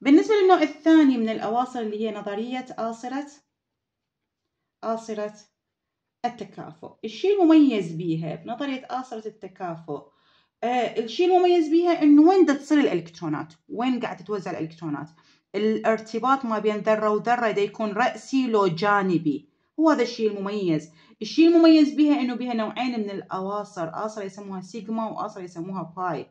بالنسبة للنوع الثاني من الأواصر اللي هي نظرية آصرة آصرة التكافؤ الشيء المميز بيها بنظرية آصرة التكافؤ آه الشيء المميز بيها انه وين دا تصير الالكترونات وين قاعد تتوزع الالكترونات الارتباط ما بين ذرة وذرة ده يكون رأسي لو جانبي هو هذا الشيء المميز الشيء المميز بيها انه بيها نوعين من الاواصر آصرة يسموها سيجما وآصرة يسموها باي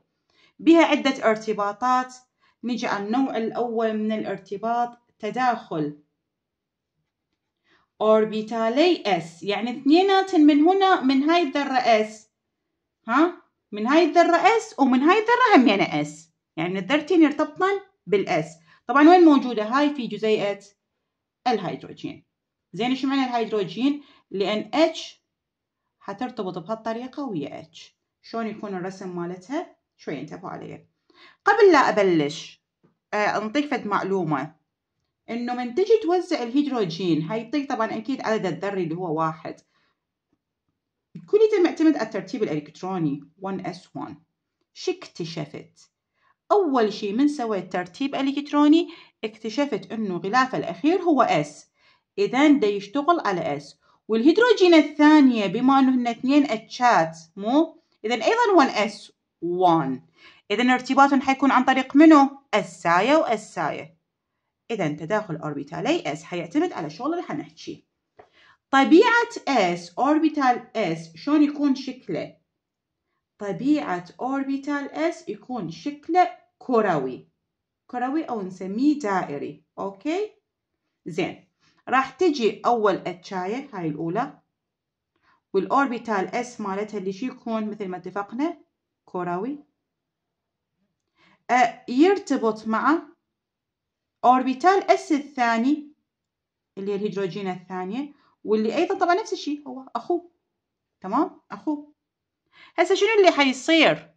بها عدة ارتباطات نجي على النوع الأول من الارتباط تداخل أوربيتالي S يعني اثنينات من هنا من هاي الذرة S ها من هاي الذرة S ومن هاي الذرة همينة S يعني الذرتين يرتبطن بالS طبعا وين موجودة هاي في جزيئة الهيدروجين زين شو معنى الهيدروجين لأن H حترتبط بهالطريقة ويا H شلون يكون الرسم مالتها شوي انتبهوا عليه قبل لا أبلش آه، أنطيك فد معلومة إنه من تجي توزع الهيدروجين تطيق طبعا أكيد عدد الذري اللي هو واحد كل يتم معتمد على الترتيب الإلكتروني 1s1 شو اكتشفت؟ أول شيء من سويت ترتيب إلكتروني اكتشفت إنه غلافه الأخير هو S إذا دا يشتغل على S والهيدروجين الثانية بما إنه هن اثنين اتشات مو؟ إذا أيضا 1s1 إذا ارتباطهم حيكون عن طريق منو؟ الساية والساية إذا تداخل أوربيتالي S حيعتمد على شغل اللي حنحكيه طبيعة S أوربيتال S شلون يكون شكله؟ طبيعة أوربيتال S يكون شكله كروي كروي أو نسميه دائري أوكي؟ زين راح تجي أول أتشاية هاي الأولى والأوربيتال S مالتها اللي شو يكون مثل ما اتفقنا كروي يرتبط مع اوربيتال اس الثاني اللي هي الهيدروجين الثانية واللي ايضا طبعا نفس الشيء هو اخوه تمام اخوه هسه شنو اللي حيصير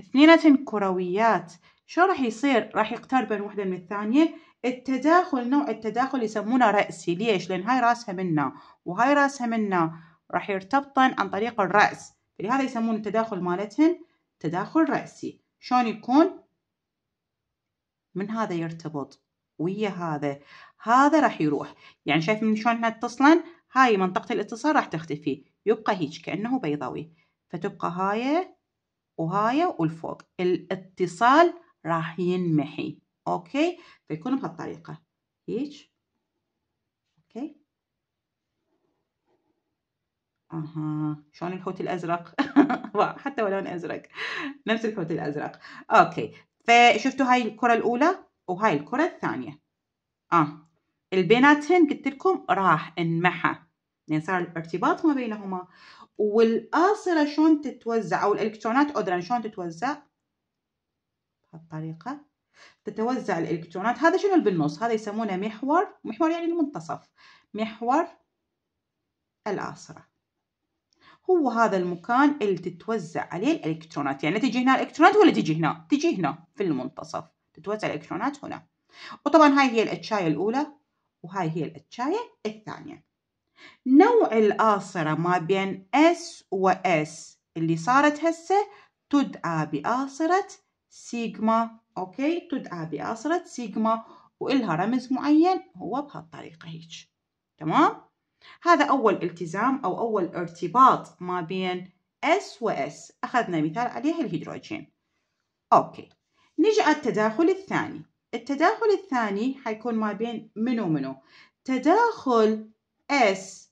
اثنينة كرويات شو راح يصير راح يقتربن وحده من الثانيه التداخل نوع التداخل يسمونه رأسي ليش لأن هاي راسها منا وهاي راسها منا راح يرتبطن عن طريق الرأس لهذا يسمون التداخل مالتهن تداخل رأسي شلون يكون من هذا يرتبط ويا هذا هذا راح يروح يعني شايف من شلون احنا اتصلن هاي منطقة الاتصال راح تختفي يبقى هيك كأنه بيضاوي فتبقى هاي وهاي والفوق الاتصال راح ينمحي اوكي فيكون بهالطريقة هيك اوكي اها شلون الحوت الازرق حتى ولون ازرق نفس الحوت الازرق اوكي فشفتوا هاي الكرة الأولى وهاي الكرة الثانية آه البيناتهن قلت لكم راح انمحى لأن يعني صار الارتباط ما بينهما والآصلة شلون تتوزع أو الإلكترونات عذرا شلون تتوزع بهالطريقة تتوزع الإلكترونات هذا شنو اللي بالنص هذا يسمونه محور محور يعني المنتصف محور الآصرة هو هذا المكان اللي تتوزع عليه الإلكترونات يعني تجي هنا الإلكترونات ولا تجي هنا تجي هنا في المنتصف تتوزع الإلكترونات هنا وطبعا هاي هي الأتشاية الأولى وهاي هي الأتشاية الثانية نوع الآصرة ما بين S و S اللي صارت هسه تدعى بآصرة سيجما أوكي تدعى بآصرة سيجما وإلها رمز معين هو بهالطريقة هيك تمام هذا أول التزام أو أول ارتباط ما بين S و S أخذنا مثال عليه الهيدروجين أوكي نجي على التداخل الثاني التداخل الثاني حيكون ما بين منو منو تداخل S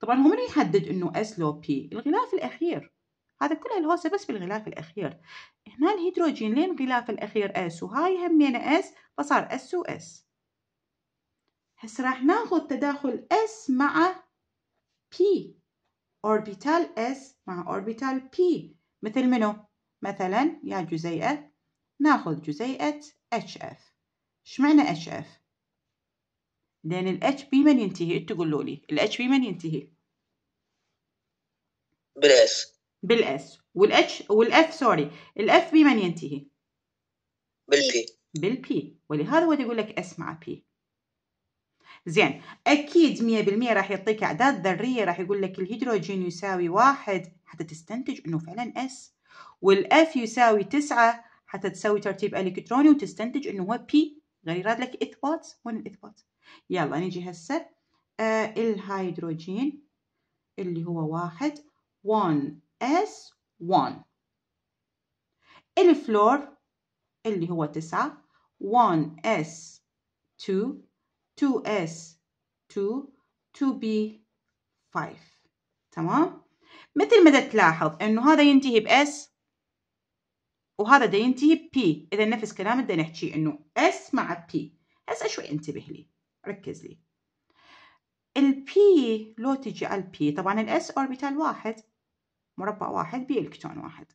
طبعا هو من يحدد انه S لو P الغلاف الاخير هذا كل الهوسه بس بالغلاف الاخير هنا الهيدروجين لين غلاف الاخير S وهاي همينه S فصار S و S هس راح ناخذ تداخل S مع P orbital S مع orbital P مثل منو؟ مثلا يا جزيئة ناخذ جزيئة HF ايش معنى HF؟ لأن ال H من ينتهي؟ انتوا قولوا لي ال H من ينتهي؟ بالاس بالاس والاتش والاف سوري الاف بمن ينتهي؟ بالبي بالبي ولهذا هو يقول لك اس مع بي زين اكيد 100% راح يعطيك اعداد ذريه راح يقول لك الهيدروجين يساوي واحد حتى تستنتج انه فعلا اس والاف يساوي تسعة حتى تسوي ترتيب الكتروني وتستنتج انه هو بي غير يراد لك اثبات وين الاثبات يلا نجي هسه آه الهيدروجين اللي هو واحد 1 s 1 الفلور اللي هو تسعة 1 s 2 2s 2 2b 5 تمام مثل ما تلاحظ انه هذا ينتهي بs وهذا دا ينتهي ب اذا نفس كلام بدنا نحكي انه اس مع بي هسه شوي انتبه لي ركز لي البي لو تجي على البي طبعا الاس اوربيتال واحد مربع واحد بي الكترون واحد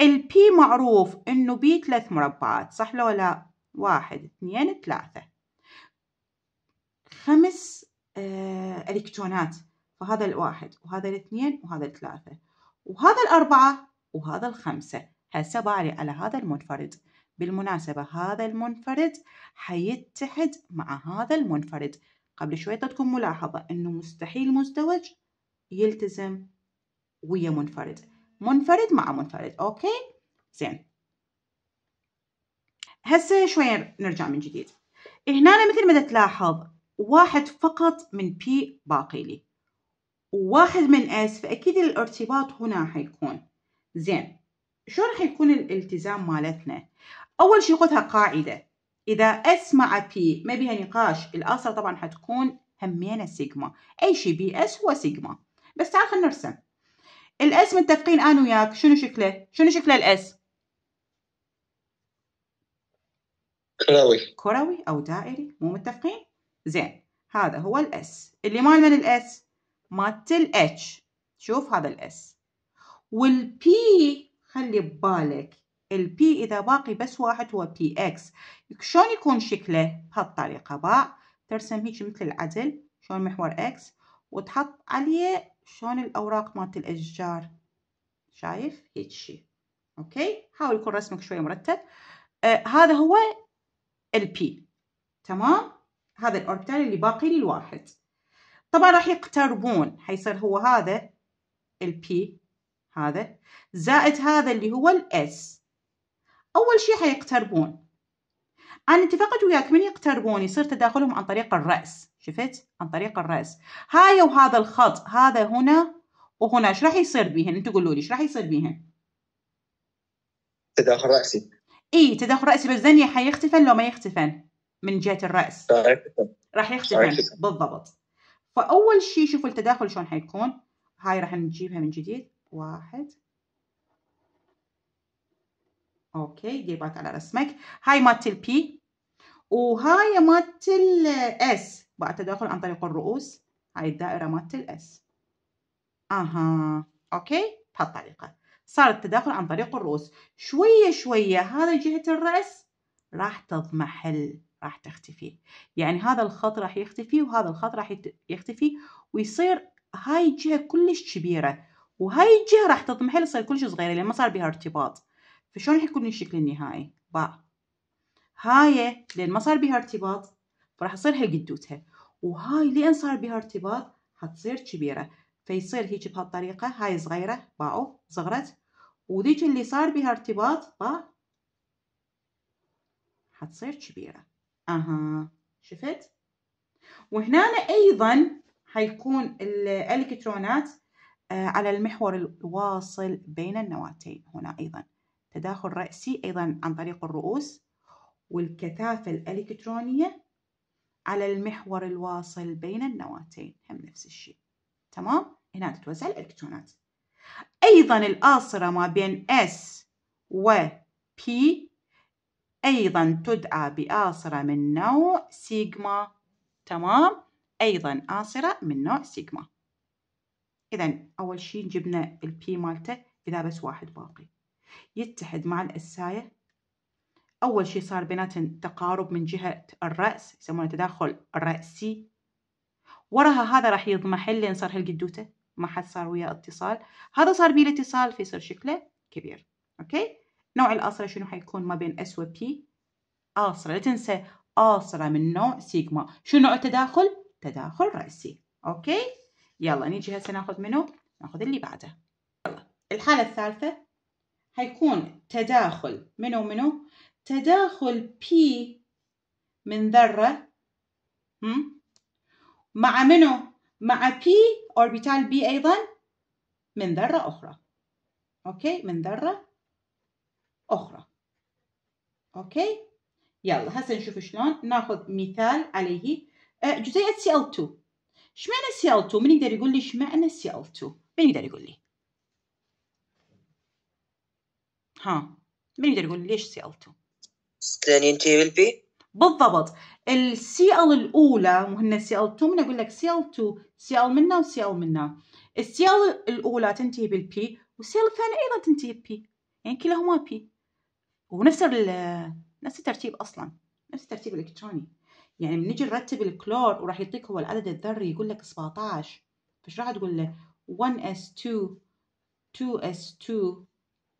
البي معروف انه بي ثلاث مربعات صح لو لا واحد اثنين ثلاثة خمس آه، الكترونات فهذا الواحد وهذا الاثنين وهذا الثلاثة وهذا الأربعة وهذا الخمسة هسه باري على هذا المنفرد بالمناسبة هذا المنفرد حيتحد مع هذا المنفرد قبل شوي تكون ملاحظة انه مستحيل مزدوج يلتزم ويا منفرد منفرد مع منفرد اوكي زين هسه شوية نرجع من جديد هنا مثل ما تلاحظ واحد فقط من P باقي لي وواحد من S فأكيد الارتباط هنا حيكون زين شو راح يكون الالتزام مالتنا أول شي خذها قاعدة إذا S مع P ما بيها نقاش الأصل طبعا حتكون همينة سيجما أي شي بي S هو سيجما بس تعال خلينا نرسم الاس متفقين انا وياك شنو شكله شنو شكله الاس كروي كروي او دائري مو متفقين زين هذا هو الاس اللي مال من الاس مالت الاتش شوف هذا الاس والبي خلي ببالك البي اذا باقي بس واحد هو بي اكس شلون يكون شكله بهالطريقه باء ترسم هيك مثل العدل شلون محور اكس وتحط عليه شلون الاوراق مالت الاشجار شايف هيك شيء اوكي حاول يكون رسمك شويه مرتب آه هذا هو البي تمام هذا الأوربيتال اللي باقي لي الواحد طبعا راح يقتربون حيصير هو هذا البي هذا زائد هذا اللي هو الاس أول شيء حيقتربون أنا اتفقت وياك من يقتربون يصير تداخلهم عن طريق الرأس شفت عن طريق الرأس هاي وهذا الخط هذا هنا وهنا ايش راح يصير بيهن انتوا قولوا لي ايش راح يصير بيهن تداخل رأسي اي تداخل رأسي بس ذني حيختفن لو ما يختفن من جهه الراس راح يختفي بالضبط فاول شيء شوفوا التداخل شلون حيكون هاي راح نجيبها من جديد واحد اوكي دي باك على رسمك هاي مالت البي وهاي مالت الاس بقى تداخل عن طريق الرؤوس هاي الدائره مالت الاس اها اوكي بهالطريقه صار التداخل عن طريق الرؤوس شويه شويه هذا جهه الراس راح تضمحل راح تختفي يعني هذا الخط راح يختفي وهذا الخط راح يختفي ويصير هاي الجهة كلش كبيرة وهاي الجهة راح تضمحل تصير كلش صغيرة لأن ما صار بها ارتباط فشلون راح يكون الشكل النهائي باء هاي لأن ما صار بها ارتباط فراح تصير هي قدوتها وهاي لأن صار بها ارتباط حتصير كبيرة فيصير هيك بهالطريقة هاي صغيرة باء صغرت وذيك اللي صار بها ارتباط باء حتصير كبيرة اها شفت وهنا ايضا حيكون الالكترونات آه، على المحور الواصل بين النواتين هنا ايضا تداخل راسي ايضا عن طريق الرؤوس والكثافه الالكترونيه على المحور الواصل بين النواتين هم نفس الشيء تمام هنا تتوزع الالكترونات ايضا الآصرة ما بين S و P أيضا تدعى بآصرة من نوع سيجما تمام أيضا آصرة من نوع سيجما إذا أول شيء جبنا البي مالته إذا بس واحد باقي يتحد مع الأساية أول شيء صار بيناتهم تقارب من جهة الرأس يسمونه تداخل رأسي وراها هذا راح يضمحل لين صار هالقدوته ما حد صار وياه اتصال هذا صار بيه الاتصال فيصير شكله كبير اوكي نوع الآصلة شنو حيكون ما بين S و P آصلة لا تنسى آصلة من نوع سيجما شنو نوع التداخل؟ تداخل رأسي أوكي يلا نيجي هسه ناخذ منه ناخذ اللي بعده يلا الحالة الثالثة حيكون تداخل منو منو تداخل P من ذرة مع منو مع P أوربيتال B أيضا من ذرة أخرى أوكي من ذرة أخرى أوكي يلا هسه نشوف شلون ناخذ مثال عليه أه، جزيئة Cl2 معني cl Cl2 من يقدر يقول لي معني cl Cl2 من يقدر يقول لي ها من يقدر يقول لي ليش Cl2 ستانين تيبل بي بالضبط السي CL الاولى وهن سي 2 من اقول لك cl 2 CL منا وسي منا السي الاولى تنتهي بالبي والسي CL الثانيه ايضا تنتهي بالبي يعني كلاهما بي ونفس نفس الترتيب اصلا نفس الترتيب الالكتروني يعني بنجي نرتب الكلور وراح يعطيك هو العدد الذري يقول لك 17 فايش راح تقول له 1s2 2s2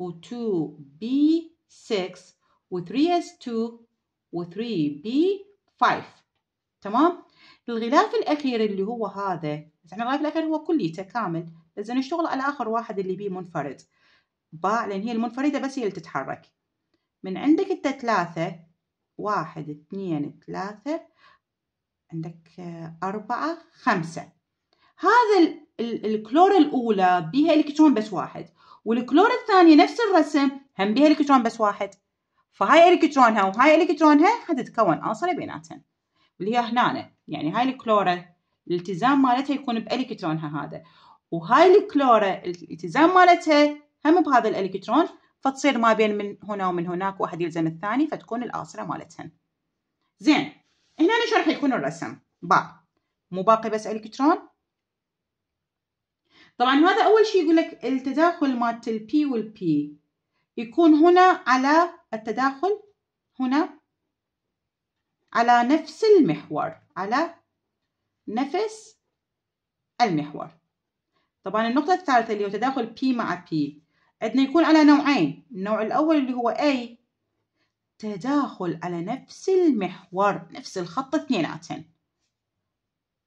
و2b6 و3s2 و3b5 تمام الغلاف الاخير اللي هو هذا بس احنا الغلاف الاخير هو كليته كامل بس نشتغل على اخر واحد اللي بيه منفرد باع لان هي المنفرده بس هي اللي تتحرك من عندك انت ثلاثة واحد اثنين ثلاثة عندك آه، أربعة خمسة هذا الكلور الأولى بها إلكترون بس واحد والكلور الثانية نفس الرسم هم بها إلكترون بس واحد فهاي إلكترونها وهاي إلكترونها حتتكون أنصلة بيناتهم اللي هي هنا يعني هاي الكلورة الالتزام مالتها يكون بإلكترونها هذا وهاي الكلورة الالتزام مالتها هم بهذا الإلكترون فتصير ما بين من هنا ومن هناك واحد يلزم الثاني فتكون الآصلة مالتهن زين هنا شو راح يكون الرسم باء مو باقي بس الكترون طبعا هذا اول شيء يقول لك التداخل مالت البي والبي يكون هنا على التداخل هنا على نفس المحور على نفس المحور طبعا النقطة الثالثة اللي هو تداخل P مع P عندنا يكون على نوعين النوع الأول اللي هو أي تداخل على نفس المحور نفس الخط اثنيناتهم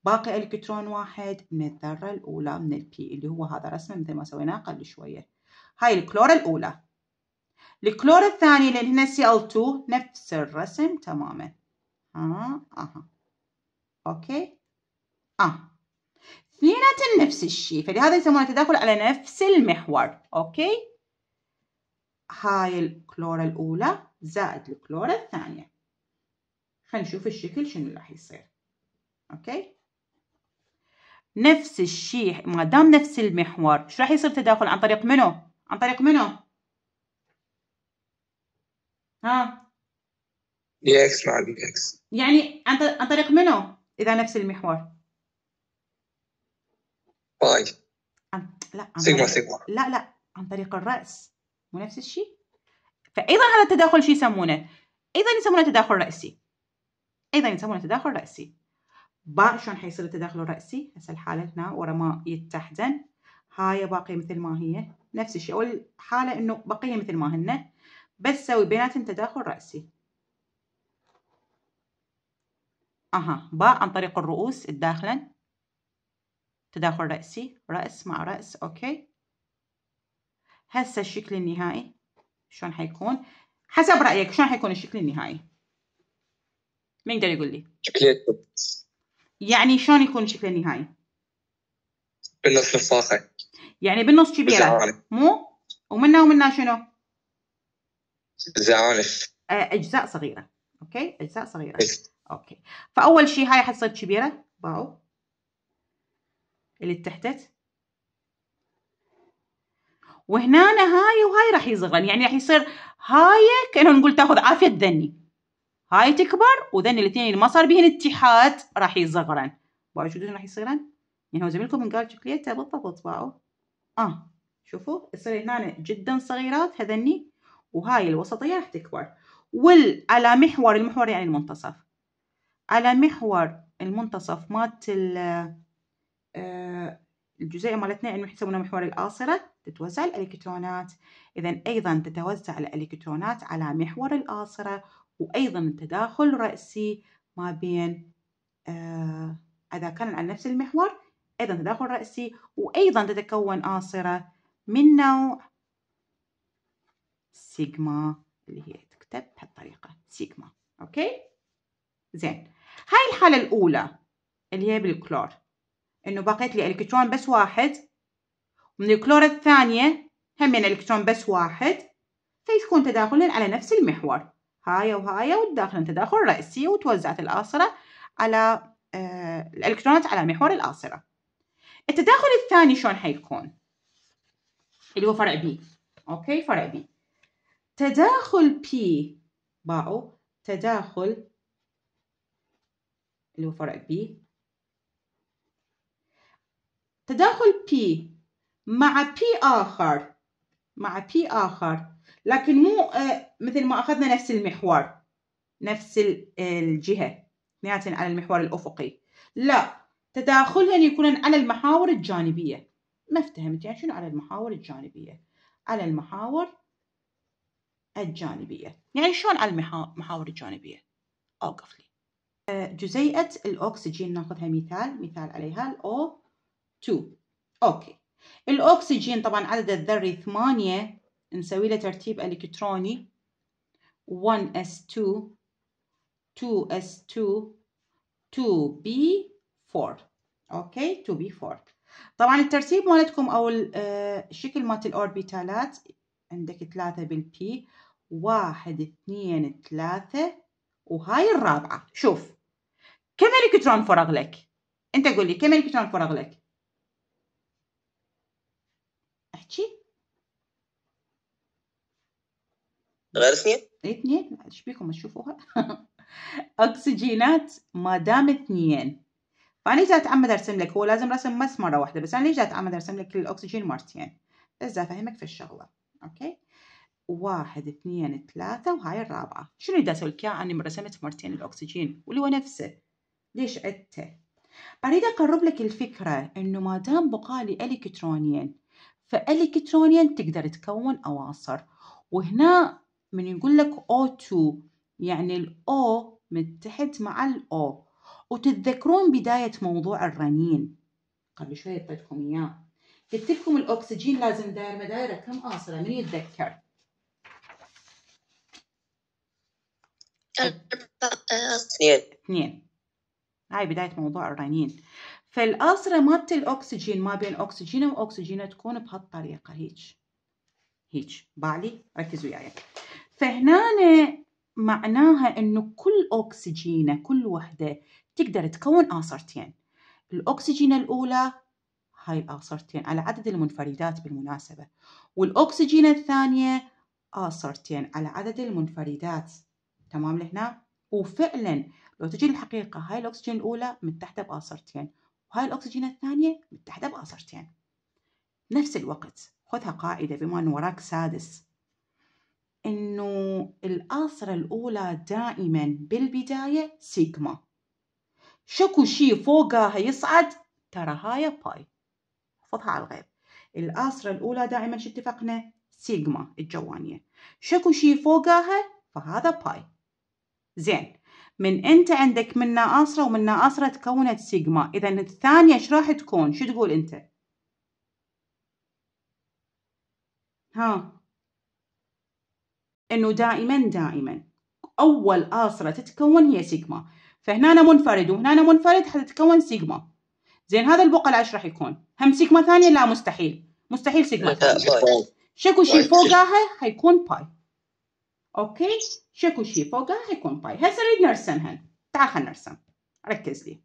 باقي الكترون واحد من الذرة الأولى من البي اللي هو هذا رسمه مثل ما سويناه قبل شوية هاي الكلورة الأولى الكلور الثاني اللي هنا Cl2 نفس الرسم تماما ها آه. اها اوكي اه اثنيناتهم نفس الشيء فلهذا يسمونه تداخل على نفس المحور اوكي هاي الكلورة الاولى زائد الكلورة الثانية خلينا نشوف الشكل شنو راح يصير اوكي نفس الشيء ما دام نفس المحور شو راح يصير تداخل عن طريق منو عن طريق منو ها اكس مع اكس يعني عن طريق منو اذا نفس المحور باي عن... لا عن سيجما طريق... سيجما لا لا عن طريق الرأس مو نفس الشيء فأيضا هذا التداخل شو يسمونه؟ أيضا يسمونه تداخل رأسي أيضا يسمونه تداخل رأسي با شلون حيصير التداخل الرأسي هسه الحالة هنا ورا ما يتحزن هاي باقية مثل ما هي نفس الشيء أول حالة إنه بقية مثل ما هن بس سوي بيناتهم تداخل رأسي أها باء عن طريق الرؤوس الداخلا تداخل رأسي رأس مع رأس أوكي هسه الشكل النهائي شلون حيكون حسب رأيك شلون حيكون الشكل النهائي مين يقدر يقول لي يعني شلون يكون الشكل النهائي بالنص الفاخر يعني بالنص كبيرة مو ومنا ومنا شنو زعانف آه، أجزاء صغيرة أوكي أجزاء صغيرة إيه. أوكي فأول شيء هاي حتصير كبيرة باو اللي تحتت وهنا هاي وهاي راح يصغرن يعني راح يصير هاي كانه نقول تاخذ عافيه ذني هاي تكبر وذني الاثنين اللي ما صار بهن اتحاد راح يصغرن باعوا شو راح يصيرن يعني هو زميلكم قال شكليته بالضبط باعوا اه شوفوا يصير هنا جدا صغيرات هذني وهاي الوسطيه راح تكبر وال على محور المحور يعني المنتصف على محور المنتصف مالت آه، الجزيئة مالتنا يعني نحسبونها محور الآصرة تتوزع الإلكترونات إذا أيضا تتوزع الإلكترونات على محور الآصرة وأيضا تداخل رأسي ما بين آه إذا كان على نفس المحور أيضا تداخل رأسي وأيضا تتكون آصرة من نوع سيجما اللي هي تكتب بهالطريقة سيجما أوكي زين هاي الحالة الأولى اللي هي بالكلور انه بقيت لي الكترون بس واحد ومن الكلور الثانية همين الكترون بس واحد فيكون تداخلين على نفس المحور هاي وهاي والداخل تداخل رأسي وتوزعت الآصرة على آه الإلكترونات على محور الآصرة التداخل الثاني شلون حيكون اللي هو فرع بي أوكي فرع بي تداخل بي باو تداخل اللي هو فرع بي تداخل P مع P آخر مع P آخر لكن مو آه، مثل ما أخذنا نفس المحور نفس آه، الجهة نهاية على المحور الأفقي لا تداخلهن يكونن على المحاور الجانبية ما افتهمت يعني شنو على المحاور الجانبية على المحاور الجانبية يعني شلون على المحاور الجانبية أوقف لي آه، جزيئة الأكسجين ناخذها مثال مثال عليها الأو 2 اوكي الاكسجين طبعا عدد الذري 8 نسوي له ترتيب الكتروني 1s2 2s2 2b4 اوكي 2b4 طبعا الترتيب مالتكم او الشكل آه، مالت الاوربيتالات عندك ثلاثة بالبي واحد اثنين ثلاثة وهاي الرابعة شوف كم الكترون فرغ لك انت قول لي كم الكترون فرغ لك تحكي غير اثنين إيه، اثنين ايش بيكم تشوفوها اكسجينات ما دام اثنين فانا ليش اتعمد ارسم لك هو لازم رسم بس مره واحده بس انا ليش اتعمد ارسم لك الاكسجين مرتين بس افهمك في الشغله اوكي واحد اثنين ثلاثة وهاي الرابعة شنو بدي اسوي لك اياه اني رسمت مرتين الاكسجين واللي هو نفسه ليش عدته اريد اقرب لك الفكرة انه ما دام بقالي الكترونين فالكترونيا تقدر تكون اواصر وهنا من يقول لك O2 يعني الأو متحد مع الأو وتتذكرون بداية موضوع الرنين قبل شوي أعطيتكم إياه قلت لكم الأكسجين لازم داير مدايره كم آصلة من يتذكر؟ آه، اثنين اثنين هاي بداية موضوع الرنين فالآسرة مالت الأكسجين ما بين أكسجينة وأكسجينة تكون بهالطريقة هيك هيك بالي ركزوا وياي فهنا معناها إنه كل أكسجينة كل وحدة تقدر تكون آسرتين الأكسجين الأولى هاي الآسرتين على عدد المنفردات بالمناسبة والأكسجين الثانية آسرتين على عدد المنفردات تمام لهنا وفعلا لو تجي الحقيقة هاي الأكسجين الأولى متحدة بآسرتين وهاي الأكسجين الثانية متحدة بآصرتين نفس الوقت خذها قاعدة بما أن وراك سادس إنه الآصرة الأولى دائما بالبداية سيجما شكو شي فوقها يصعد ترى هاي باي خذها على الغيب الآصرة الأولى دائما شو اتفقنا سيجما الجوانية شكو شي فوقها فهذا باي زين من انت عندك من ناقصره ومن ناقصره تكونت سيجما اذا الثانيه ايش راح تكون شو تقول انت ها انه دائما دائما اول اصره تتكون هي سيجما فهنا منفرد وهنا منفرد حتتكون سيجما زين هذا البقع ايش راح يكون هم سيجما ثانيه لا مستحيل مستحيل سيجما ثانيه طيب. شكو شي طيب. فوقها حيكون باي اوكي شكو شي فوقها حيكون باي هسه نريد نرسمها تعال خلينا نرسم ركز لي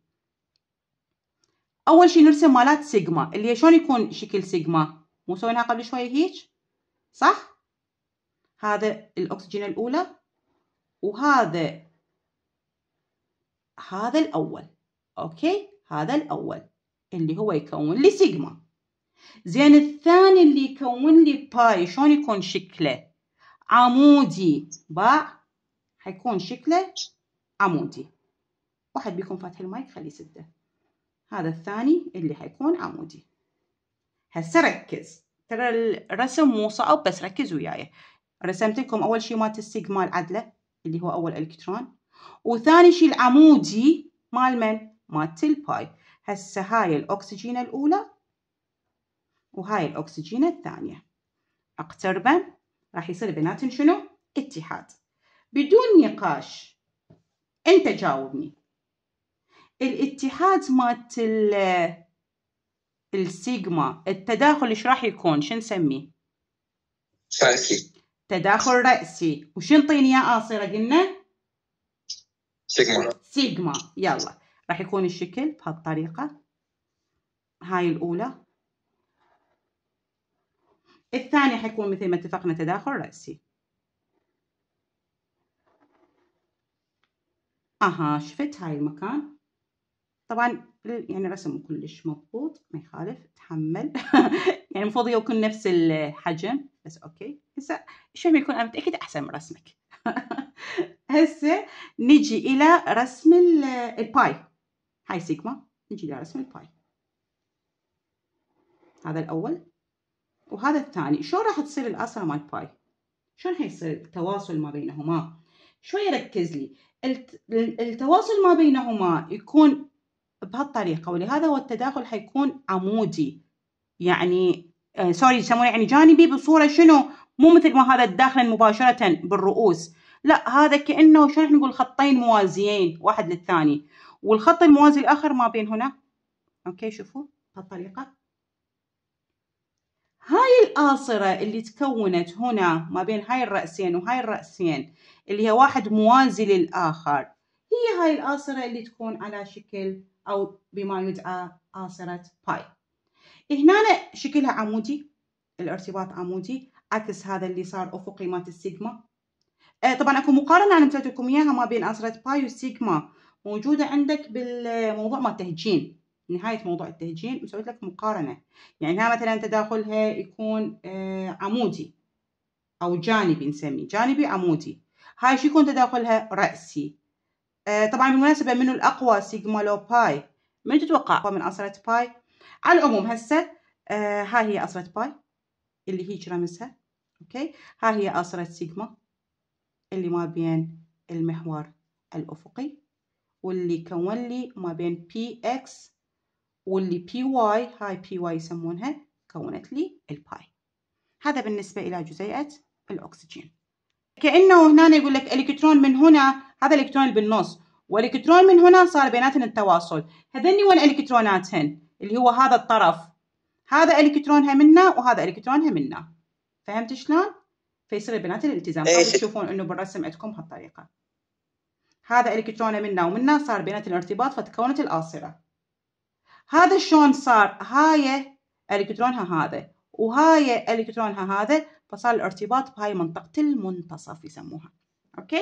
اول شي نرسم مالات سيجما اللي هي شلون يكون شكل سيجما مو سويناها قبل شويه هيك صح هذا الاكسجين الاولى وهذا هذا الاول اوكي هذا الاول اللي هو يكون لي سيجما زين الثاني اللي يكون لي باي شلون يكون شكله عمودي باء حيكون شكله عمودي واحد بيكون فاتح المايك خليه سده هذا الثاني اللي حيكون عمودي هسه ركز ترى الرسم مو صعب بس ركز وياي رسمت لكم اول شيء مالت السيجما العدله اللي هو اول الكترون وثاني شيء العمودي مال من مالت الباي هسه هاي الاكسجين الاولى وهاي الاكسجين الثانيه اقتربا راح يصير بيناتهم شنو اتحاد بدون نقاش انت جاوبني الاتحاد مالت السيجما التداخل ايش راح يكون شو نسميه رأسي تداخل رأسي وش نطيني يا قاصرة آه، قلنا سيجما سيجما يلا راح يكون الشكل بهالطريقة هاي الأولى الثاني حيكون مثل ما اتفقنا تداخل رأسي اها شفت هاي المكان طبعا يعني رسم كلش مضبوط ما يخالف تحمل يعني المفروض يكون نفس الحجم بس اوكي هسه ما يكون انا متاكده احسن من رسمك هسه نجي الى رسم الباي هاي سيجما نجي الى رسم الباي هذا الاول وهذا الثاني شو راح تصير الأسرة مال باي شلون حيصير التواصل ما بينهما شوي ركز لي التواصل ما بينهما يكون بهالطريقة ولهذا هو التداخل حيكون عمودي يعني سوري آه، يسمونه يعني جانبي بصورة شنو مو مثل ما هذا الداخل مباشرة بالرؤوس لا هذا كأنه شلون نقول خطين موازيين واحد للثاني والخط الموازي الآخر ما بين هنا أوكي شوفوا بهالطريقة هاي الآصرة اللي تكونت هنا ما بين هاي الرأسين وهاي الرأسين اللي هي واحد موازي للآخر هي هاي الآصرة اللي تكون على شكل أو بما يدعى آصرة باي هنا شكلها عمودي الارتباط عمودي عكس هذا اللي صار أفقي مات السيجما آه، طبعا اكو مقارنة أنا مثلت لكم إياها ما بين آصرة باي والسيجما موجودة عندك بالموضوع ما تهجين نهاية موضوع التهجين وسويت لك مقارنة يعني ها مثلا تداخلها يكون آه، عمودي أو جانبي نسميه جانبي عمودي هاي شو يكون تداخلها رأسي آه، طبعا بالمناسبة منو الأقوى سيجما لو باي من تتوقع أقوى من أسرة باي على العموم هسه آه، هاي هي أسرة باي اللي هيج رمزها أوكي هاي هي أسرة سيجما اللي ما بين المحور الأفقي واللي كون لي ما بين بي اكس واللي بي واي هاي بي واي يسمونها كونت لي الباي هذا بالنسبة إلى جزيئة الأكسجين كأنه هنا يقول لك إلكترون من هنا هذا الإلكترون اللي بالنص والإلكترون من هنا صار بيناتهم التواصل هذني وين إلكتروناتهن اللي هو هذا الطرف هذا إلكترونها منا وهذا إلكترونها منا فهمت شلون؟ فيصير بيناتهم الالتزام إيه، تشوفون إنه بالرسم عندكم هالطريقة هذا إلكترونه منا ومنا صار بيناتهم الارتباط فتكونت الآصرة هذا شلون صار هاي الكترونها هذا وهاي الكترونها هذا فصار الارتباط بهاي منطقه المنتصف يسموها اوكي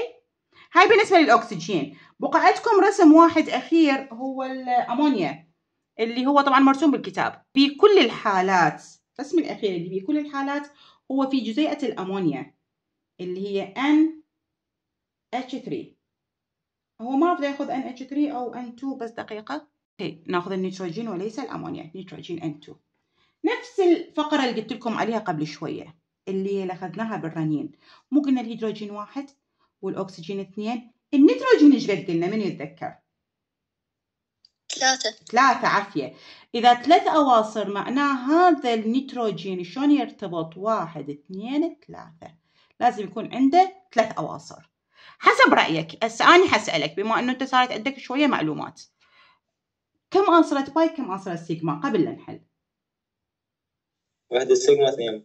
هاي بالنسبه للاكسجين بقعتكم رسم واحد اخير هو الامونيا اللي هو طبعا مرسوم بالكتاب في كل الحالات الرسم الاخير اللي في كل الحالات هو في جزيئه الامونيا اللي هي NH3 هو ما بده ياخذ NH3 او N2 بس دقيقه إيه، ناخذ النيتروجين وليس الامونيا نيتروجين N2 نفس الفقرة اللي قلت لكم عليها قبل شوية اللي اخذناها بالرنين مو قلنا الهيدروجين واحد والاكسجين اثنين النيتروجين ايش قد قلنا من يتذكر ثلاثة ثلاثة عافية إذا ثلاث أواصر معناه هذا النيتروجين شلون يرتبط واحد اثنين ثلاثة لازم يكون عنده ثلاث أواصر حسب رأيك هسه أنا حسألك بما أنه أنت صارت عندك شوية معلومات كم عنصرة باي كم عنصرة سيجما قبل لا نحل وحدة سيجما اثنين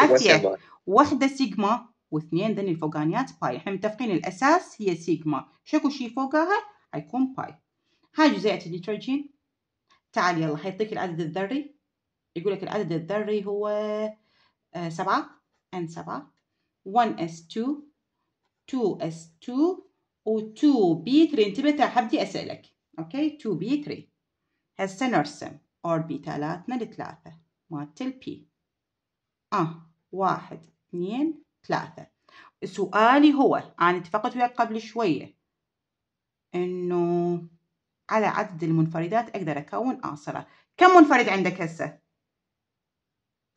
واحدة وحدة سيجما واثنين ذني الفوقانيات باي احنا متفقين الأساس هي سيجما شكو شي فوقها حيكون باي هاي جزيئة النيتروجين تعال يلا حيعطيك العدد الذري يقول لك العدد الذري هو آه، سبعة N سبعة 1s2 2s2 و 2b3 انتبه حبدي أسألك اوكي 2b3 هسه نرسم أوربيتالاتنا الثلاثة مالت ال P آه واحد اثنين ثلاثة سؤالي هو أنا اتفقت وياك قبل شوية إنه على عدد المنفردات أقدر أكون آصرة كم منفرد عندك هسه؟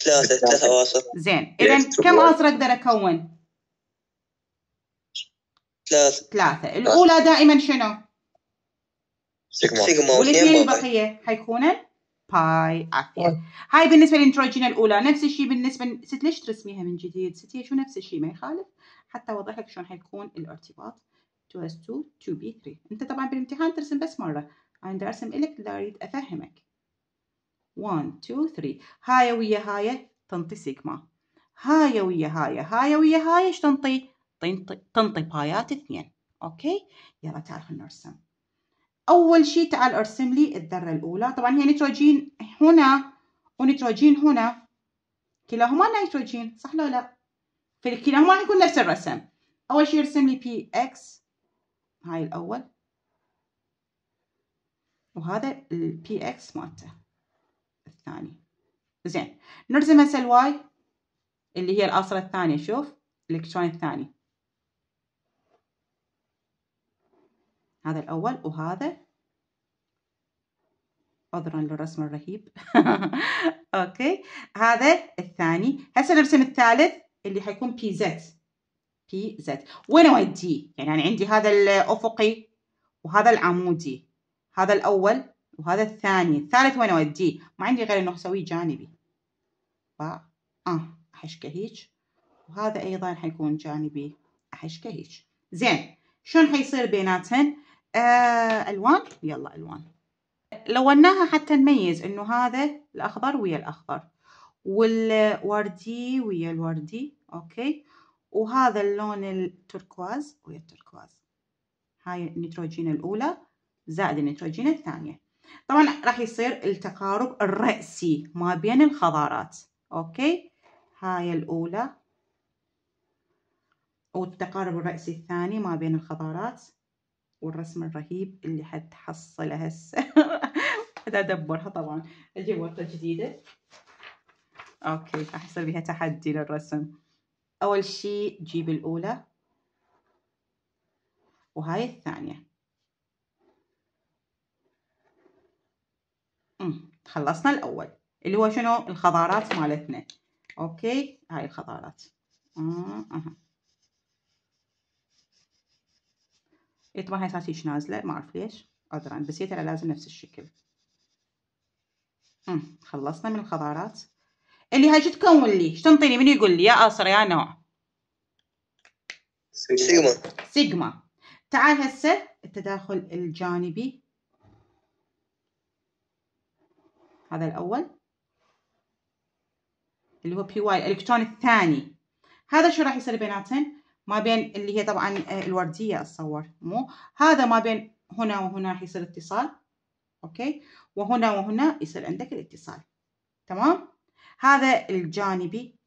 ثلاثة ثلاثة آصرة زين إذا إيه، كم آصرة أقدر أكون؟ ثلاثة ثلاثة الأولى دائما شنو؟ سيجما سيجما والاثنين البقيه حيكونن باي عافيه هاي بالنسبه للإنتروجين الاولى نفس الشيء بالنسبه ست ليش ترسميها من جديد ست هي شو نفس الشيء ما يخالف حتى اوضح لك شلون حيكون الارتباط 2s2 2b3 انت طبعا بالامتحان ترسم بس مره انا بدي ارسم لك لا اريد افهمك 1 2 3 هاي ويا هاي تنطي سيجما هاي ويا هاي هاي ويا هاي ايش تنطي تنطي تنطي بايات اثنين اوكي يلا تعال نرسم أول شيء تعال ارسم لي الذرة الأولى طبعا هي نيتروجين هنا ونيتروجين هنا كلاهما نيتروجين صح لو لا في كلاهما يكون نفس الرسم أول شيء ارسم لي بي اكس هاي الأول وهذا البي اكس مالته الثاني زين نرسم هسه الواي اللي هي الآصلة الثانية شوف الإلكترون الثاني هذا الأول وهذا عذرا للرسم الرهيب أوكي هذا الثاني هسه نرسم الثالث اللي حيكون بي زد بي زد وين أوديه يعني أنا عندي هذا الأفقي وهذا العمودي هذا الأول وهذا الثاني الثالث وين أوديه ما عندي غير إنه أسويه جانبي ف آه أحشكه هيك وهذا أيضا حيكون جانبي أحشكه هيك زين شلون حيصير بيناتهن آه الوان يلا الوان لوناها حتى نميز انه هذا الاخضر ويا الاخضر والوردي ويا الوردي اوكي وهذا اللون التركواز ويا التركواز هاي النيتروجين الاولى زائد النيتروجين الثانيه طبعا راح يصير التقارب الرأسي ما بين الخضارات اوكي هاي الاولى والتقارب الرأسي الثاني ما بين الخضارات والرسم الرهيب اللي حتحصله هسه حتدبرها طبعا اجيب ورقه جديده اوكي يصير بها تحدي للرسم اول شيء جيب الاولى وهاي الثانيه امم خلصنا الاول اللي هو شنو الخضارات مالتنا اوكي هاي الخضارات امم هي طبعا هاي صارت هيك نازله ما اعرف ليش عذرا بس هي ترى لازم نفس الشكل امم خلصنا من الخضارات اللي هاي شو تكون لي شو تنطيني من يقول لي يا اصر يا نوع سيجما سيجما تعال هسه التداخل الجانبي هذا الاول اللي هو بي واي الالكترون الثاني هذا شو راح يصير بيناتهم ما بين اللي هي طبعا آه، الوردية اتصور مو هذا ما بين هنا وهنا راح يصير اتصال اوكي وهنا وهنا يصير عندك الاتصال تمام هذا الجانبي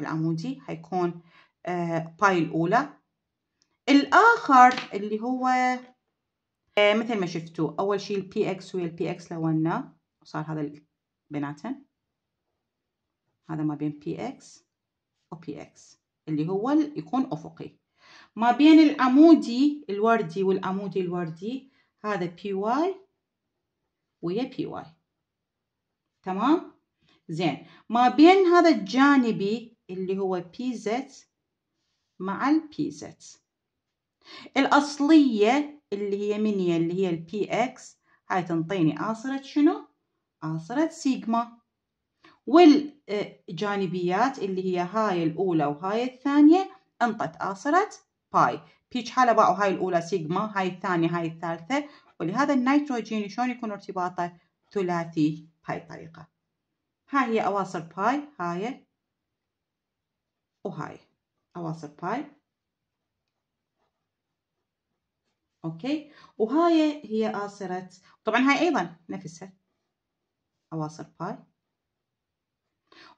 العمودي هيكون باي آه، الاولى الاخر اللي هو آه، مثل ما شفتوا اول شيء البي اكس ويا البي اكس لونا وصار هذا بيناتهم هذا ما بين بي اكس وبي اكس اللي هو يكون أفقي ما بين العمودي الوردي والعمودي الوردي هذا بي واي ويا بي واي تمام زين ما بين هذا الجانبي اللي هو بي زت مع البي زت الأصلية اللي هي منيا اللي هي البي اكس هاي تنطيني عاصرة شنو عاصرة سيجما والجانبيات اللي هي هاي الأولى وهاي الثانية انطت آصرة باي بيش حالة باعوا هاي الأولى سيجما هاي الثانية هاي الثالثة ولهذا النيتروجين شلون يكون ارتباطه ثلاثي بهاي الطريقة هاي هي أواصر باي هاي وهاي أواصر باي أوكي وهاي هي آصرة طبعا هاي أيضا نفسها أواصر باي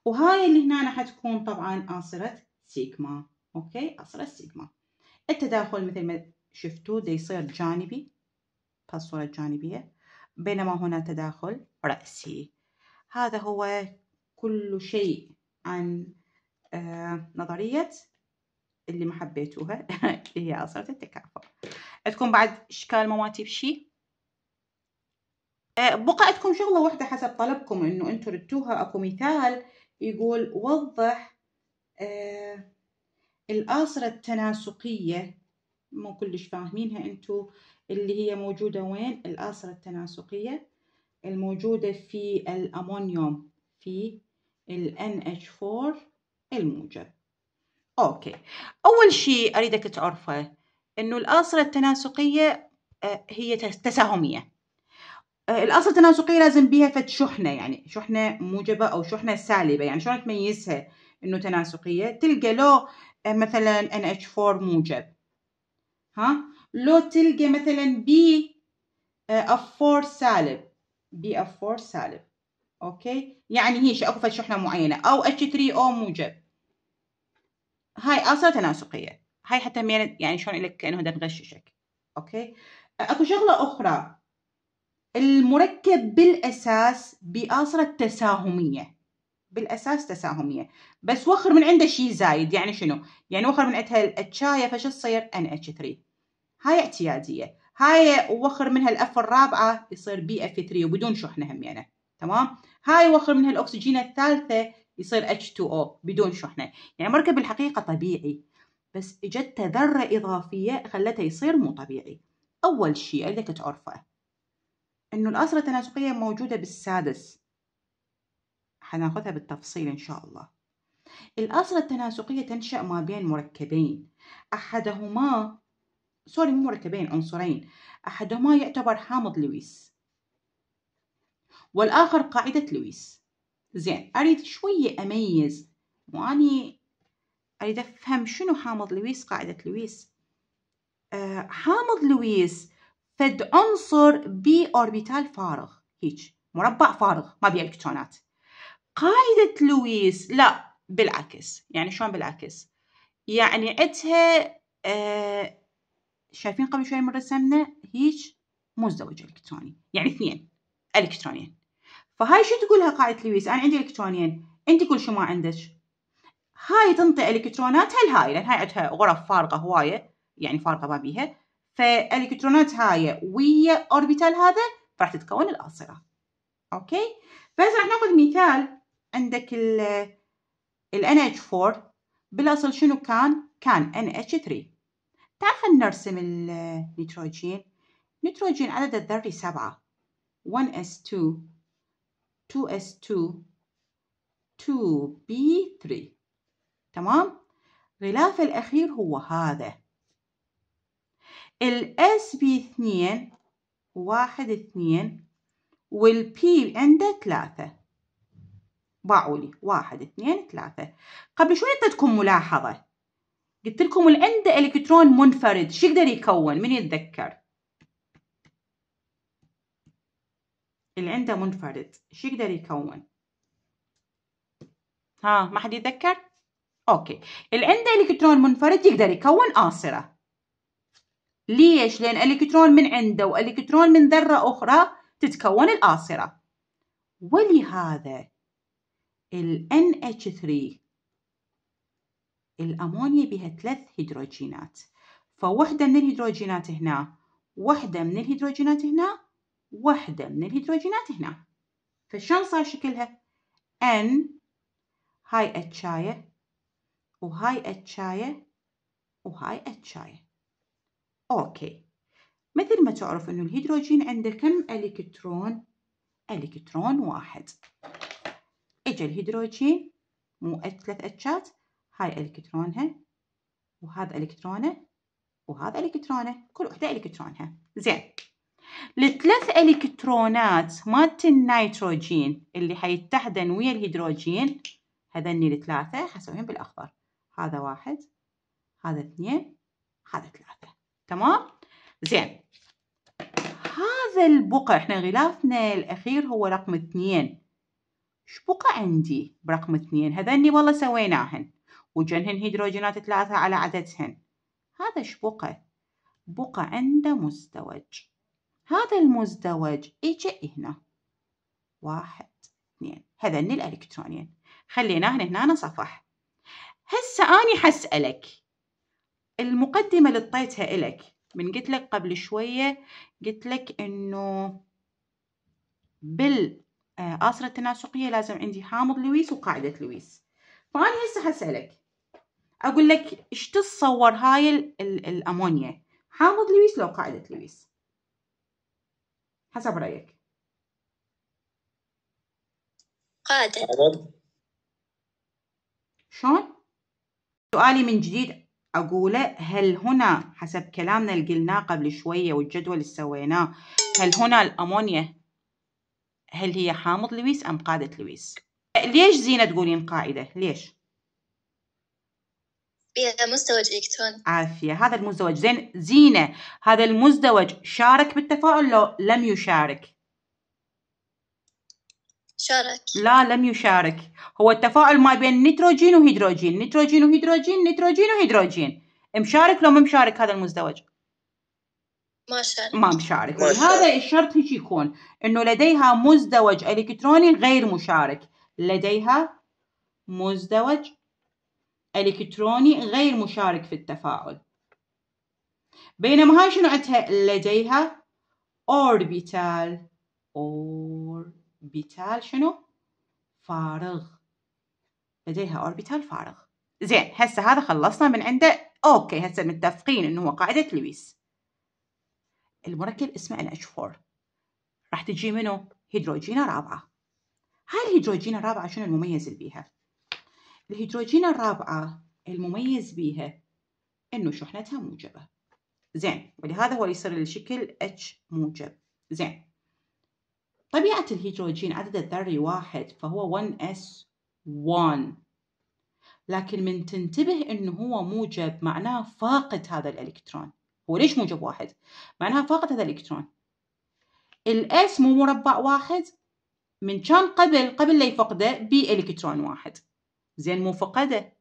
وهاي اللي هنا حتكون طبعا اصرة سيجما اوكي اصرة سيجما التداخل مثل ما شفتوا دي يصير جانبي بالصورة الجانبية بينما هنا تداخل رأسي هذا هو كل شيء عن آه، نظرية اللي ما حبيتوها اللي هي اصرة التكافؤ عندكم بعد اشكال مواتي بشي آه، بقى عندكم شغلة واحدة حسب طلبكم انه انتم ردوها اكو مثال يقول وضح آه الآسرة التناسقية مو كلش فاهمينها انتو اللي هي موجودة وين الآسرة التناسقية الموجودة في الأمونيوم في ال NH4 الموجب أوكي أول شيء أريدك تعرفه أنه الآسرة التناسقية آه، هي تساهمية آه، الاصل التناسقيه لازم بيها فد شحنه يعني شحنه موجبه او شحنه سالبه يعني شلون تميزها انه تناسقيه تلقى لو آه، مثلا NH4 موجب ها لو تلقى مثلا بي آه، F4 سالب بي F4 سالب اوكي يعني هي اكو فد شحنه معينه او H3O موجب هاي اصل تناسقيه هاي حتى يعني شلون لك كانه دا نغششك اوكي اكو شغله اخرى المركب بالأساس باصره تساهمية بالأساس تساهمية بس وخر من عنده شيء زايد يعني شنو يعني وخر من عندها الاتشاية فش تصير ان اتش 3 هاي اعتيادية هاي وخر منها الاف الرابعة يصير بي اف 3 وبدون شحنة همينة يعني. تمام هاي وخر منها الاكسجين الثالثة يصير اتش 2 او بدون شحنة يعني مركب الحقيقة طبيعي بس اجت ذرة إضافية خلته يصير مو طبيعي أول شيء عندك تعرفه إنه الأسرة التناسقية موجودة بالسادس حناخذها بالتفصيل إن شاء الله الأسرة التناسقية تنشأ ما بين مركبين أحدهما سوري مو مركبين عنصرين أحدهما يعتبر حامض لويس والآخر قاعدة لويس زين أريد شوية أميز وأني أريد أفهم شنو حامض لويس قاعدة لويس آه حامض لويس فد عنصر بي اوربيتال فارغ هيج مربع فارغ ما بيه الكترونات قاعدة لويس لا بالعكس يعني شلون بالعكس يعني عندها آه شايفين قبل شوي من رسمنا هيج مزدوج الكتروني يعني اثنين الكترونين فهاي شو تقولها قاعدة لويس انا عندي الكترونين انت كل شو ما عندك هاي تنطي الكتروناتها لهاي لان هاي عندها غرف فارغه هوايه يعني فارغه ما بيها فالالكترونات هاي ويا اوربيتال هذا راح تتكون الاصله اوكي بس راح ناخذ مثال عندك ال ال NH4 بالاصل شنو كان كان NH3 تعال خلينا نرسم النيتروجين نيتروجين عدد الذري سبعة 1s2 2s2 2b3 تمام غلافه الأخير هو هذا الاس بي اثنين واحد اثنين والبي عنده ثلاثة باعولي واحد اثنين ثلاثة قبل شوي اعطيتكم ملاحظة قلت لكم اللي عنده الكترون منفرد شو يقدر يكون من يتذكر اللي عنده منفرد شو يقدر يكون ها ما حد يتذكر اوكي اللي عنده الكترون منفرد يقدر يكون آصرة ليش؟ لأن إلكترون من عنده وإلكترون من ذرة أخرى تتكون الآصرة ولهذا الـ NH3 الأمونيا بها ثلاث هيدروجينات فوحدة من الهيدروجينات هنا وحدة من الهيدروجينات هنا وحدة من الهيدروجينات هنا فشلون صار شكلها؟ N هاي اتشاية وهاي اتشاية وهاي اتشاية أوكي مثل ما تعرف أنه الهيدروجين عنده كم إلكترون؟ إلكترون واحد اجى الهيدروجين مو ثلاث أتشات هاي إلكترونها وهذا إلكترونه وهذا إلكترونه كل وحدة إلكترونها زين الثلاث إلكترونات مالت النيتروجين اللي حيتحدن ويا الهيدروجين هذني الثلاثة حسويهم بالأخضر هذا واحد هذا اثنين هذا ثلاثة تمام زين هذا البقع احنا غلافنا الاخير هو رقم اثنين ايش بقع عندي برقم اثنين هذني والله سويناهن وجنهن هيدروجينات ثلاثة على عددهن هذا ايش بقع بقع عنده مزدوج هذا المزدوج يجي هنا واحد اثنين هذني الالكترونين خليناهن هنا صفح هسه اني حسألك المقدمة اللي طيتها إلك من قلت لك قبل شوية قلت لك إنه بالآسرة التناسقية لازم عندي حامض لويس وقاعدة لويس فأنا هسه هسألك أقول لك إيش تتصور هاي الـ الـ الأمونيا حامض لويس لو قاعدة لويس حسب رأيك قاعدة شلون؟ سؤالي من جديد أقوله هل هنا حسب كلامنا اللي قلناه قبل شوية والجدول اللي سويناه هل هنا الأمونيا هل هي حامض لويس أم قاعدة لويس؟ ليش زينة تقولين قاعدة؟ ليش؟ فيها مزدوج إلكترون عافية هذا المزدوج زين زينة هذا المزدوج شارك بالتفاعل لو لم يشارك؟ شارك لا لم يشارك هو التفاعل ما بين نيتروجين وهيدروجين نيتروجين وهيدروجين نيتروجين وهيدروجين مشارك لو ما مشارك هذا المزدوج ما شارك ما مشارك هذا الشرط هيك يكون انه لديها مزدوج الكتروني غير مشارك لديها مزدوج الكتروني غير مشارك في التفاعل بينما هاي شنو عندها لديها اوربيتال اور أوربيتال شنو فارغ لديها أوربيتال فارغ زين هسه هذا خلصنا من عنده أوكي هسه متفقين إنه هو قاعدة لويس المركب اسمه NH4 راح تجي منه هيدروجينة رابعة هاي الهيدروجينة الرابعة شنو المميز بيها الهيدروجينة الرابعة المميز بيها إنه شحنتها موجبة زين ولهذا هو يصير الشكل H موجب زين طبيعة الهيدروجين عدد الذري واحد فهو 1s1 لكن من تنتبه انه هو موجب معناه فاقد هذا الالكترون هو ليش موجب واحد معناه فاقد هذا الالكترون الاس مو مربع واحد من كان قبل قبل لا يفقده بالكترون واحد زين مو فقده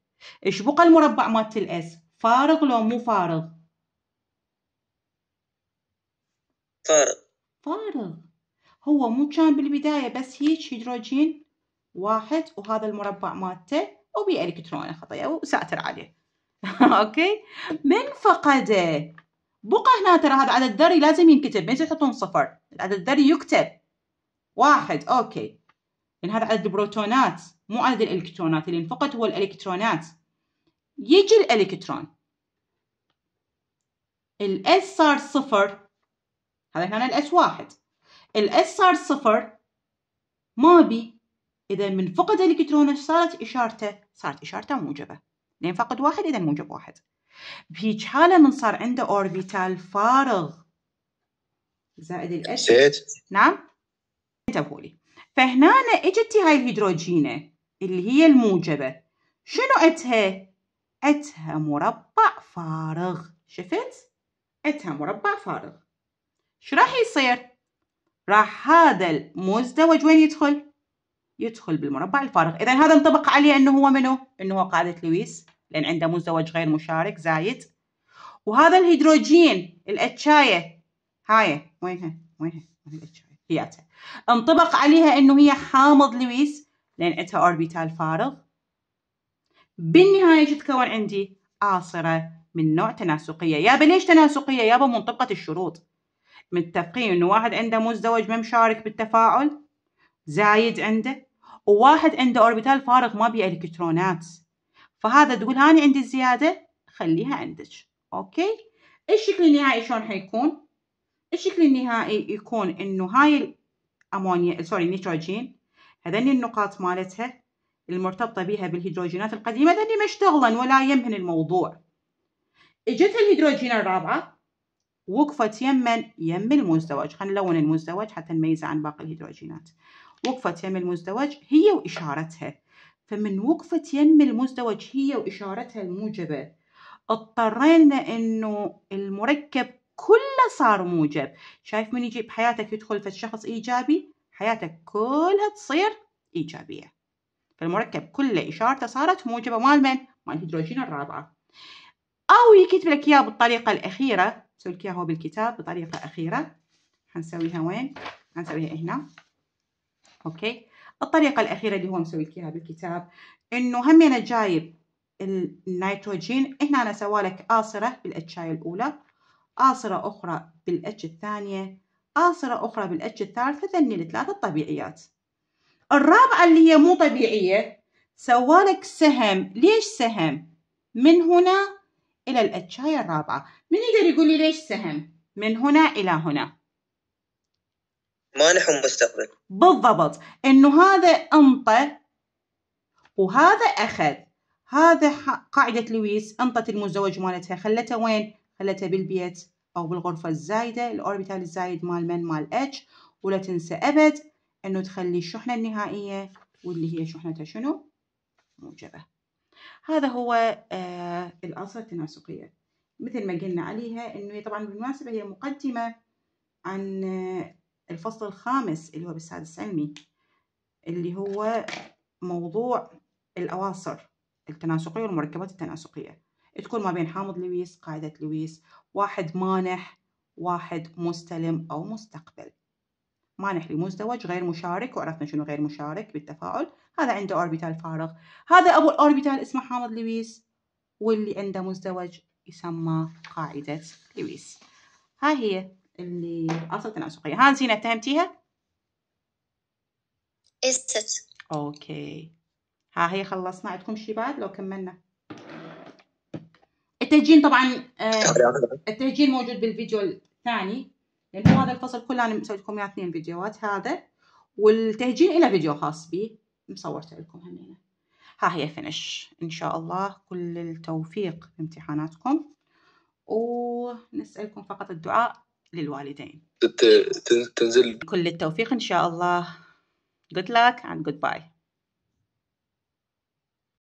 ايش بقى المربع مالت الاس فارغ لو مو فارغ فارغ فارغ هو مو كان بالبداية بس هيج هيدروجين واحد وهذا المربع مالته وبي الكترون خطية وساتر عليه اوكي من فقده بقى هنا ترى هذا عدد ذري لازم ينكتب ما تحطون صفر العدد الذري يكتب واحد اوكي لان يعني هذا عدد البروتونات مو عدد الالكترونات اللي انفقد هو الالكترونات يجي الالكترون الاس صار صفر هذا هنا الاس واحد الاس صار صفر ما بي إذا من فقد الإلكترون صارت إشارته صارت إشارته موجبة لأن فقد واحد إذا موجب واحد بهيج حالة من صار عنده أوربيتال فارغ زائد الأس نعم انتبهوا لي فهنا اجت هاي الهيدروجينة اللي هي الموجبة شنو أتها؟ أتها مربع فارغ شفت؟ أتها مربع فارغ شو راح يصير؟ راح هذا المزدوج وين يدخل يدخل بالمربع الفارغ اذا هذا انطبق عليه انه هو منو انه هو قاعده لويس لان عنده مزدوج غير مشارك زايد وهذا الهيدروجين الاتشايه هاي وينها وينها وين الاتشايه هياتها انطبق عليها انه هي حامض لويس لان عندها اوربيتال فارغ بالنهايه شو تكون عندي عاصره من نوع تناسقيه يابا ليش تناسقيه يابا منطبقه الشروط متفقين انه واحد عنده مزدوج ما مشارك بالتفاعل زايد عنده وواحد عنده اوربيتال فارغ ما بيه الكترونات فهذا تقول هاني عندي الزياده خليها عندك اوكي الشكل النهائي شلون حيكون الشكل النهائي يكون انه هاي الامونيا سوري النيتروجين هذني النقاط مالتها المرتبطه بها بالهيدروجينات القديمه هذني ما اشتغلن ولا يمهن الموضوع اجت الهيدروجين الرابعه وقفت يمن يم المزدوج خلينا نلون المزدوج حتى نميزه عن باقي الهيدروجينات وقفت يم المزدوج هي وإشارتها فمن وقفت يم المزدوج هي وإشارتها الموجبة اضطرينا إنه المركب كله صار موجب شايف من يجي بحياتك يدخل في الشخص إيجابي حياتك كلها تصير إيجابية فالمركب كله إشارته صارت موجبة مال من؟ مال الهيدروجين الرابعة أو يكتب لك إياه بالطريقة الأخيرة سلكيها بالكتاب بطريقة أخيرة حنسويها وين حنسويها هنا أوكي الطريقة الأخيرة اللي هو مسويكيها بالكتاب إنه هم أنا جايب النيتروجين هنا أنا سوالك آصرة بالأتشاي الأولى آصرة أخرى بالأتش الثانية آصرة أخرى بالأتش الثالثة فذني الثلاثة الطبيعيات الرابعة اللي هي مو طبيعية سوالك سهم ليش سهم من هنا إلى الأتشاية الرابعة من يقدر يقول لي ليش سهم من هنا إلى هنا مانح ومستقبل بالضبط إنه هذا أنطى وهذا أخذ هذا قاعدة لويس أنطت المزوج مالتها خلته وين؟ خلته بالبيت أو بالغرفة الزايدة الأوربيتال الزايد مال من مال اتش ولا تنسى أبد أنه تخلي الشحنة النهائية واللي هي شحنتها شنو؟ موجبة هذا هو آه، الأنظمة التناسقية مثل ما قلنا عليها أنه طبعا بالمناسبة هي مقدمة عن آه، الفصل الخامس اللي هو بالسادس علمي اللي هو موضوع الأواصر التناسقية والمركبات التناسقية تكون ما بين حامض لويس قاعدة لويس واحد مانح واحد مستلم أو مستقبل مانح لمزدوج غير مشارك وعرفنا شنو غير مشارك بالتفاعل هذا عنده اوربيتال فارغ هذا ابو الاوربيتال اسمه حامض لويس واللي عنده مزدوج يسمى قاعده لويس ها هي اللي اصل التناسقيه ها زينه اتهمتيها استت اوكي ها هي خلصنا عندكم شي بعد لو كملنا التهجين طبعا آه، التهجين موجود بالفيديو الثاني لانه هذا الفصل كله انا مسوي لكم اياه اثنين فيديوهات هذا والتهجين له فيديو خاص به مصورته لكم همينة ها هي فينش ان شاء الله كل التوفيق في امتحاناتكم ونسألكم فقط الدعاء للوالدين تنزل كل التوفيق ان شاء الله good luck and goodbye